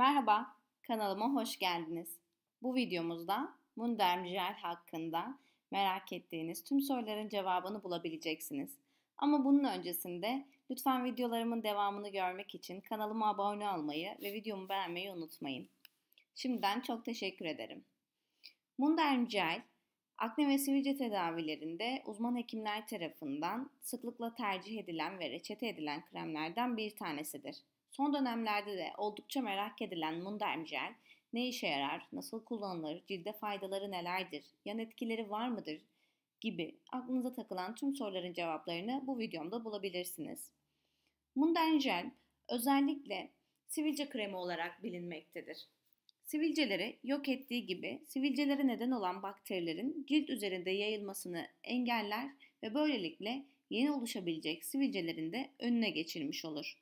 Merhaba, kanalıma hoş geldiniz. Bu videomuzda Munderm jel hakkında merak ettiğiniz tüm soruların cevabını bulabileceksiniz. Ama bunun öncesinde lütfen videolarımın devamını görmek için kanalıma abone olmayı ve videomu beğenmeyi unutmayın. Şimdiden çok teşekkür ederim. Munderm jel, akne ve sivilce tedavilerinde uzman hekimler tarafından sıklıkla tercih edilen ve reçete edilen kremlerden bir tanesidir. Son dönemlerde de oldukça merak edilen Mundarm Jel ne işe yarar, nasıl kullanılır, cilde faydaları nelerdir, yan etkileri var mıdır gibi aklınıza takılan tüm soruların cevaplarını bu videomda bulabilirsiniz. Mundarm Jel özellikle sivilce kremi olarak bilinmektedir. Sivilceleri yok ettiği gibi sivilcelere neden olan bakterilerin cilt üzerinde yayılmasını engeller ve böylelikle yeni oluşabilecek sivilcelerin de önüne geçilmiş olur.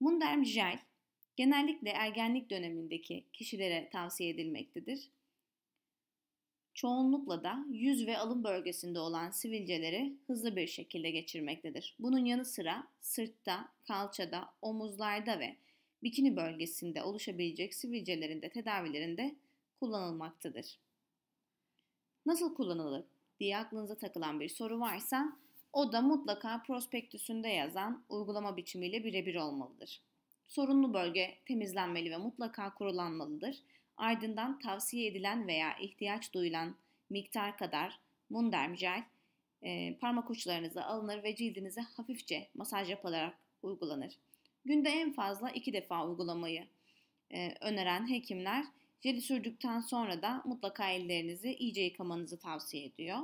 Mundarm jel genellikle ergenlik dönemindeki kişilere tavsiye edilmektedir. Çoğunlukla da yüz ve alın bölgesinde olan sivilceleri hızlı bir şekilde geçirmektedir. Bunun yanı sıra sırtta, kalçada, omuzlarda ve bikini bölgesinde oluşabilecek sivilcelerin de tedavilerinde kullanılmaktadır. Nasıl kullanılır diye aklınıza takılan bir soru varsa o da mutlaka prospektüsünde yazan uygulama biçimiyle birebir olmalıdır. Sorunlu bölge temizlenmeli ve mutlaka kurulanmalıdır. Ardından tavsiye edilen veya ihtiyaç duyulan miktar kadar munderm jel e, parmak uçlarınıza alınır ve cildinize hafifçe masaj yapılarak uygulanır. Günde en fazla iki defa uygulamayı e, öneren hekimler jeli sürdükten sonra da mutlaka ellerinizi iyice yıkamanızı tavsiye ediyor.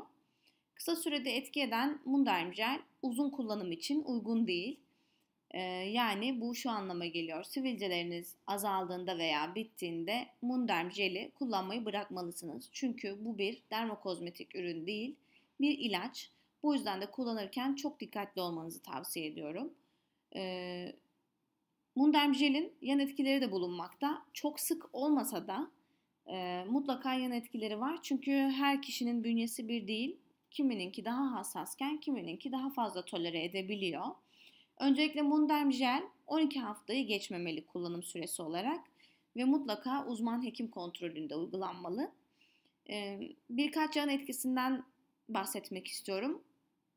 Kısa sürede etki eden mundarim jel uzun kullanım için uygun değil. Ee, yani bu şu anlama geliyor. Sivilceleriniz azaldığında veya bittiğinde mundarim jeli kullanmayı bırakmalısınız. Çünkü bu bir dermokozmetik ürün değil, bir ilaç. Bu yüzden de kullanırken çok dikkatli olmanızı tavsiye ediyorum. Ee, mundarim jelin yan etkileri de bulunmakta. Çok sık olmasa da e, mutlaka yan etkileri var. Çünkü her kişinin bünyesi bir değil Kimininki daha hassasken kimininki daha fazla tolere edebiliyor. Öncelikle Munderm jel 12 haftayı geçmemeli kullanım süresi olarak ve mutlaka uzman hekim kontrolünde uygulanmalı. Birkaç yan etkisinden bahsetmek istiyorum.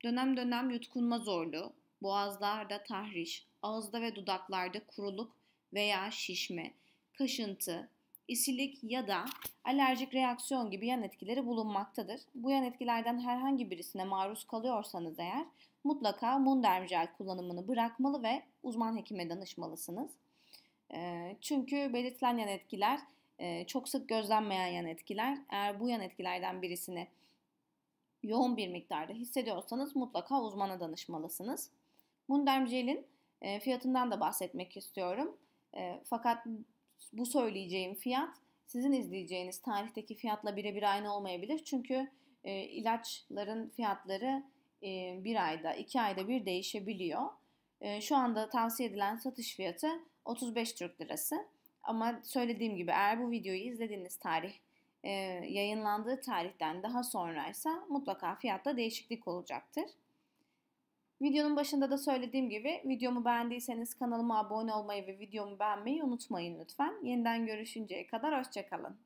Dönem dönem yutkunma zorluğu, boğazlarda tahriş, ağızda ve dudaklarda kuruluk veya şişme, kaşıntı, isilik ya da alerjik reaksiyon gibi yan etkileri bulunmaktadır. Bu yan etkilerden herhangi birisine maruz kalıyorsanız eğer mutlaka Munderm jel kullanımını bırakmalı ve uzman hekime danışmalısınız. Ee, çünkü belirtilen yan etkiler e, çok sık gözlenmeyen yan etkiler. Eğer bu yan etkilerden birisini yoğun bir miktarda hissediyorsanız mutlaka uzmana danışmalısınız. Munderm jelin e, fiyatından da bahsetmek istiyorum. E, fakat bu söyleyeceğim fiyat sizin izleyeceğiniz tarihteki fiyatla birebir aynı olmayabilir. Çünkü e, ilaçların fiyatları e, bir ayda, iki ayda bir değişebiliyor. E, şu anda tavsiye edilen satış fiyatı 35 Türk Lirası. Ama söylediğim gibi eğer bu videoyu izlediğiniz tarih e, yayınlandığı tarihten daha sonraysa mutlaka fiyatta değişiklik olacaktır. Videonun başında da söylediğim gibi videomu beğendiyseniz kanalıma abone olmayı ve videomu beğenmeyi unutmayın lütfen. Yeniden görüşünceye kadar hoşçakalın.